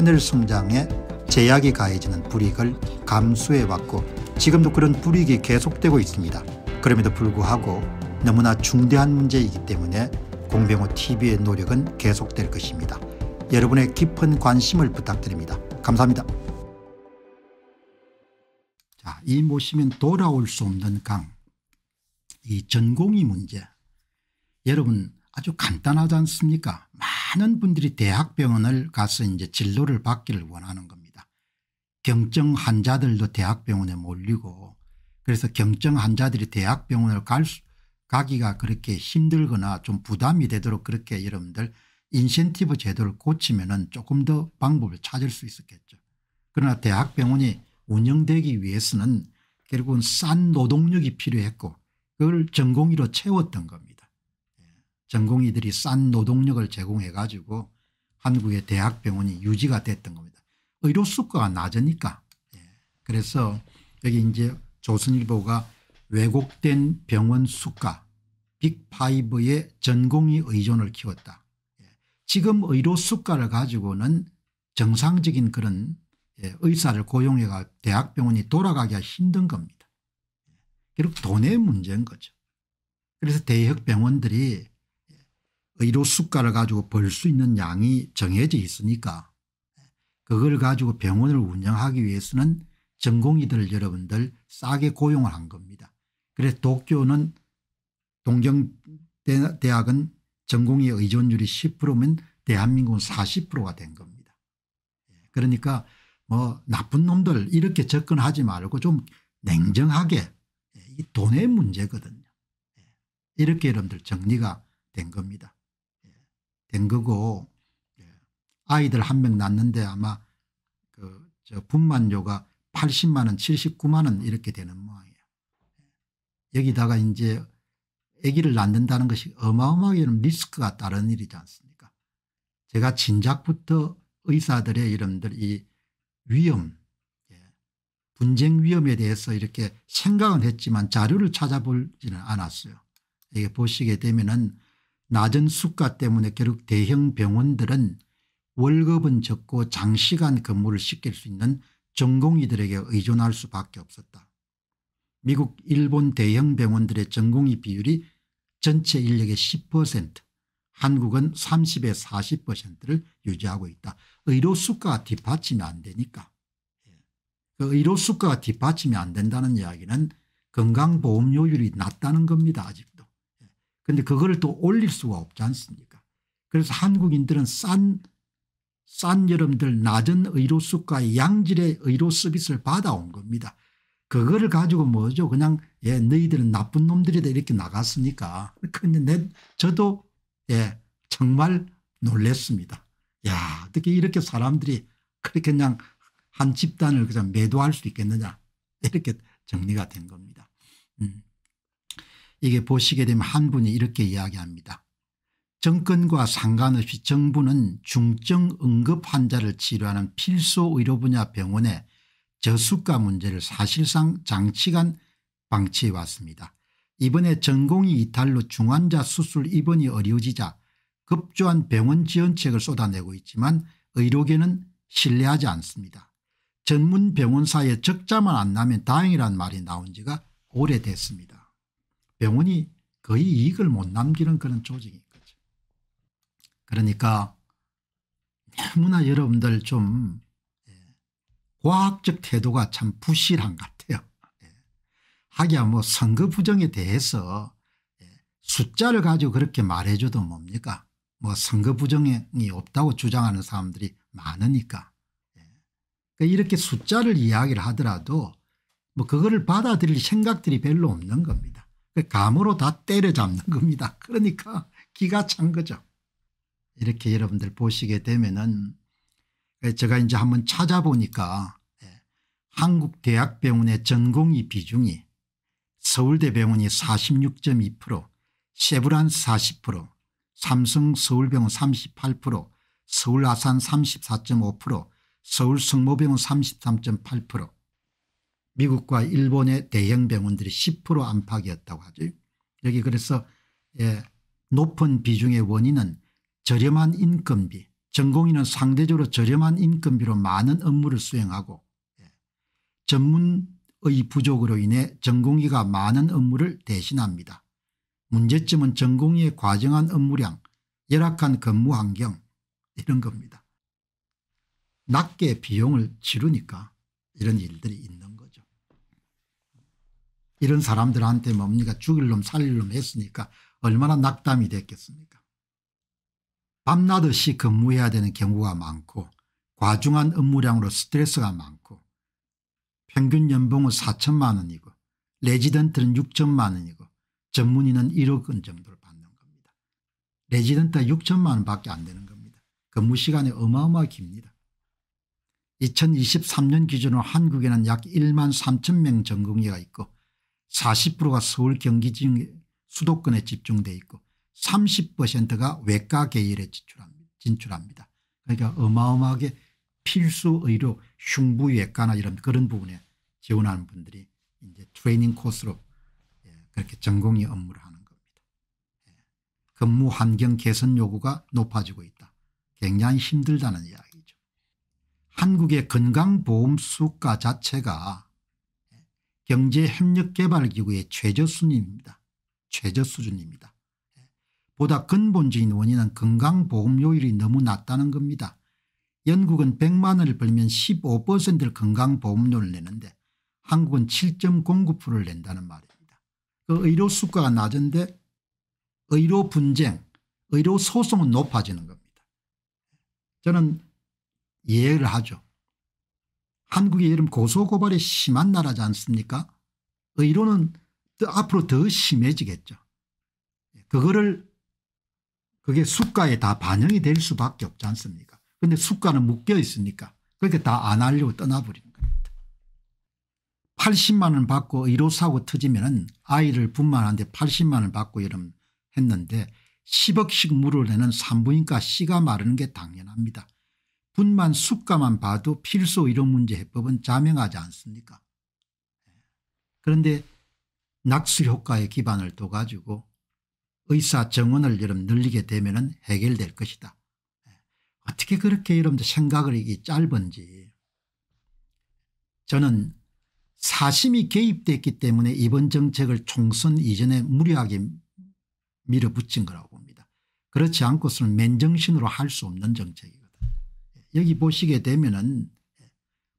하늘 성장에 제약이 가해지는 불이익을 감수해왔고 지금도 그런 불이익이 계속되고 있습니다. 그럼에도 불구하고 너무나 중대한 문제이기 때문에 공병호 TV의 노력은 계속될 것입니다. 여러분의 깊은 관심을 부탁드립니다. 감사합니다. 자, 이 모시면 돌아올 수 없는 강, 이 전공이 문제. 여러분 아주 간단하지 않습니까? 많은 분들이 대학병원을 가서 이제 진료를 받기를 원하는 겁니다. 경증 환자들도 대학병원에 몰리고 그래서 경증 환자들이 대학병원을 갈 수, 가기가 그렇게 힘들거나 좀 부담이 되도록 그렇게 여러분들 인센티브 제도를 고치면 은 조금 더 방법을 찾을 수 있었겠죠. 그러나 대학병원이 운영되기 위해서는 결국은 싼 노동력이 필요했고 그걸 전공의로 채웠던 겁니다. 전공의들이 싼 노동력을 제공해 가지고 한국의 대학병원이 유지가 됐던 겁니다. 의료 수가가 낮으니까. 예. 그래서 여기 이제 조선일보가 왜곡된 병원 수가 빅파의 전공의 의존을 키웠다. 예. 지금 의료 수가를 가지고는 정상적인 그런 예. 의사를 고용해가 대학병원이 돌아가기가 힘든 겁니다. 결국 예. 돈의 문제인 거죠. 그래서 대형 병원들이 의료 뭐 수가를 가지고 벌 수 있는 양이 정해져 있으니까 그걸 가지고 병원을 운영하기 위해서는 전공의들 여러분들 싸게 고용을 한 겁니다. 그래서 도쿄는 동경대학은 전공의 의존율이 10%면 대한민국은 40%가 된 겁니다. 그러니까 뭐 나쁜 놈들 이렇게 접근하지 말고 좀 냉정하게 이 돈의 문제거든요. 이렇게 여러분들 정리가 된 겁니다. 된 거고 예, 아이들 한 명 낳는데 아마 그저 분만료가 80만 원 79만 원 이렇게 되는 모양이에요. 예. 여기다가 이제 아기를 낳는다는 것이 어마어마하게 리스크가 따른 일이지 않습니까 제가 진작부터 의사들의 이름들 이 위험 예, 분쟁 위험에 대해서 이렇게 생각은 했지만 자료를 찾아보지는 않았어요. 이게 보시게 되면은 낮은 수가 때문에 결국 대형 병원들은 월급은 적고 장시간 근무를 시킬 수 있는 전공의들에게 의존할 수밖에 없었다. 미국 일본 대형 병원들의 전공의 비율이 전체 인력의 10% 한국은 30에 40%를 유지하고 있다. 의료 수가 뒷받침이 안 되니까. 예. 그 의료 수가 뒷받침이 안 된다는 이야기는 건강보험료율이 낮다는 겁니다. 아직 근데 그거를 또 올릴 수가 없지 않습니까 그래서 한국인들은 싼, 싼여러들 낮은 의료수과 양질의 의료 서비스를 받아온 겁니다. 그거를 가지고 뭐죠 그냥 예 너희들은 나쁜 놈들이다 이렇게 나갔으니까 근데 저도 예 정말 놀랬습니다. 야 어떻게 이렇게 사람들이 그렇게 그냥 한 집단을 그냥 매도할 수 있겠느냐 이렇게 정리가 된 겁니다. 음. 이게 보시게 되면 한 분이 이렇게 이야기합니다. 정권과 상관없이 정부는 중증 응급 환자를 치료하는 필수 의료 분야 병원에 저수가 문제를 사실상 장시간 방치해 왔습니다. 이번에 전공의 이탈로 중환자 수술 입원이 어려워지자 급조한 병원 지원책을 쏟아내고 있지만 의료계는 신뢰하지 않습니다. 전문 병원사에 적자만 안 나면 다행이란 말이 나온 지가 오래됐습니다. 병원이 거의 이익을 못 남기는 그런 조직인 거죠. 그러니까 너무나 여러분들 좀 예, 과학적 태도가 참 부실한 것 같아요. 예. 하기야 뭐 선거 부정에 대해서 예, 숫자를 가지고 그렇게 말해줘도 뭡니까 뭐 선거 부정이 없다고 주장하는 사람들이 많으니까 그러니까 이렇게 숫자를 이야기를 하더라도 뭐 그거를 받아들일 생각들이 별로 없는 겁니다. 그 감으로 다 때려잡는 겁니다. 그러니까 기가 찬 거죠. 이렇게 여러분들 보시게 되면은 예, 제가 이제 한번 찾아보니까 예, 한국대학병원의 전공의 비중이 서울대병원이 46.2% 세브란 40% 삼성서울병원 38% 서울아산 34.5% 서울성모병원 33.8% 미국과 일본의 대형 병원들이 10% 안팎이었다고 하죠. 여기 그래서 예, 높은 비중의 원인은 저렴한 인건비 전공의는 상대적으로 저렴한 인건비로 많은 업무를 수행하고 예, 전문의 부족으로 인해 전공의가 많은 업무를 대신합니다. 문제점은 전공의의 과정한 업무량 열악한 근무 환경 이런 겁니다. 낮게 비용을 치르니까 이런 일들이 있는 이런 사람들한테 뭡니까 죽일 놈 살릴 놈 했으니까 얼마나 낙담이 됐겠습니까 밤낮없이 근무해야 되는 경우가 많고 과중한 업무량으로 스트레스가 많고 평균 연봉은 4천만 원이고 레지던트는 6천만 원이고 전문의는 1억 원 정도를 받는 겁니다. 레지던트 6천만 원밖에 안 되는 겁니다. 근무 시간이 어마어마 하 깁니다. 2023년 기준으로 한국에는 약 1만 3천 명 전공의가 있고 40%가 서울 경기 지역에 수도권에 집중돼 있고 30%가 외과 계열에 진출합니다. 그러니까 어마어마하게 필수 의료 흉부외과나 이런 그런 부분에 지원하는 분들이 이제 트레이닝 코스로 예, 그렇게 전공의 업무를 하는 겁니다. 예, 근무 환경 개선 요구가 높아지고 있다. 굉장히 힘들다는 이야기죠. 한국의 건강보험 수가 자체가 경제협력개발기구의 최저순입니다. 최저수준입니다. 보다 근본적인 원인은 건강보험료율이 너무 낮다는 겁니다. 영국은 100만 원을 벌면 15%를 건강보험료를 내는데 한국은 7.09%를 낸다는 말입니다. 그 의료 수가가 낮은데 의료 분쟁, 의료 소송은 높아지는 겁니다. 저는 이해를 하죠. 한국이 여름 고소고발이 심한 나라지 않습니까 의료는 더 앞으로 더 심해지겠죠. 그거를 그게 수가에 다 반영이 될 수밖에 없지 않습니까 그런데 수가는 묶여 있으니까 그렇게 다안 하려고 떠나버리는 겁니다. 80만 원 받고 의료사고 터지면 아이를 분만하데 80만 원 받고 이름 했는데 10억씩 물어내는 산부인과 씨가 마르는 게 당연합니다. 분만 숙가만 봐도 필소 이런 문제 해법은 자명하지 않습니까 그런데 낙수 효과에 기반을 둬 가지고 의사 정원을 여러분 늘리게 되면 해결될 것이다. 어떻게 그렇게 여러분들 생각을 이게 짧은지 저는 사심이 개입됐기 때문에 이번 정책을 총선 이전에 무리하게 밀어붙인 거라고 봅니다. 그렇지 않고서는 맨정신으로 할 수 없는 정책이에요. 여기 보시게 되면은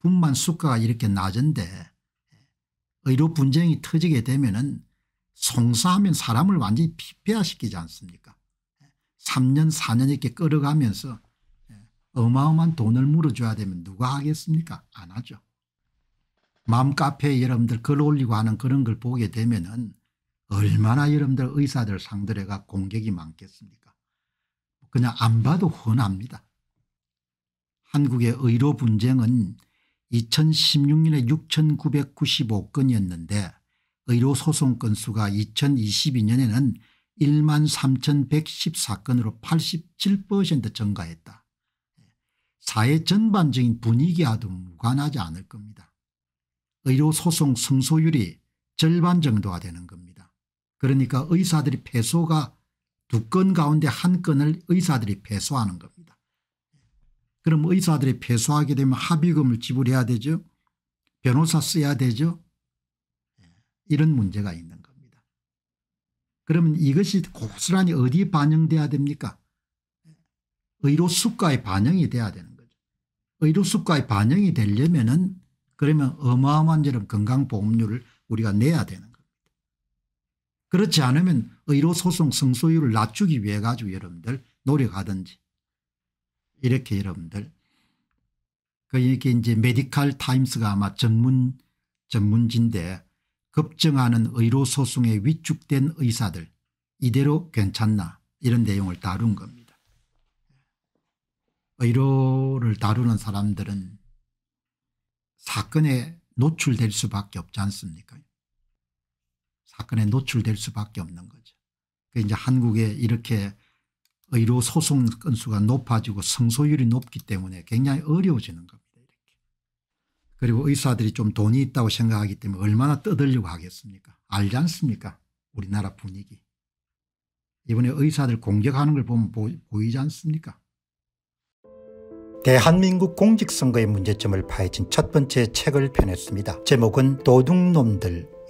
분만 수가가 이렇게 낮은데 의료 분쟁이 터지게 되면은 송사하면 사람을 완전히 피폐화시키지 않습니까 3년 4년 이렇게 끌어가면서 어마어마한 돈을 물어줘야 되면 누가 하겠습니까 안 하죠 맘카페에 여러분들 글 올리고 하는 그런 걸 보게 되면은 얼마나 여러분들 의사들 상대로가 공격이 많겠습니까 그냥 안 봐도 훤합니다 한국의 의료 분쟁은 2016년에 6995건이었는데 의료 소송 건수가 2022년에는 1만 3114건으로 87% 증가했다. 사회 전반적인 분위기와도 무관하지 않을 겁니다. 의료 소송 승소율이 절반 정도가 되는 겁니다. 그러니까 의사들이 패소가 두 건 가운데 한 건을 의사들이 패소하는 겁니다. 그럼 의사들이 패소하게 되면 합의금을 지불해야 되죠. 변호사 써야 되죠. 이런 문제가 있는 겁니다. 그러면 이것이 고스란히 어디 에 반영돼야 됩니까? 의료 수가에 반영이 돼야 되는 거죠. 의료 수가에 반영이 되려면 은 그러면 어마어마한 이런 건강보험료를 우리가 내야 되는 겁니다. 그렇지 않으면 의료소송 승소율을 낮추기 위해 가지고 여러분들 노력하든지 이렇게 여러분들 그 이렇게 이제 메디칼 타임스가 아마 전문 전문진데 급증하는 의료 소송에 위축된 의사들 이대로 괜찮나 이런 내용을 다룬 겁니다. 의료를 다루는 사람들은 사건에 노출될 수밖에 없지 않습니까 사건에 노출될 수밖에 없는 거죠. 그 이제 한국에 이렇게 의료 뭐 소송 건수가 높아지고 성소율이 높기 때문에 굉장히 어려워지는 겁니다. 이렇게. 그리고 의사들이 좀 돈이 있다고 생각하기 때문에 얼마나 떠들려고 하겠습니까 알지 않습니까 우리나라 분위기. 이번에 의사들 공격하는 걸 보면 보, 보이지 않습니까 대한민국 공직선거의 문제점을 파헤친 첫 번째 책을 펴냈습니다. 제목은 도둑놈들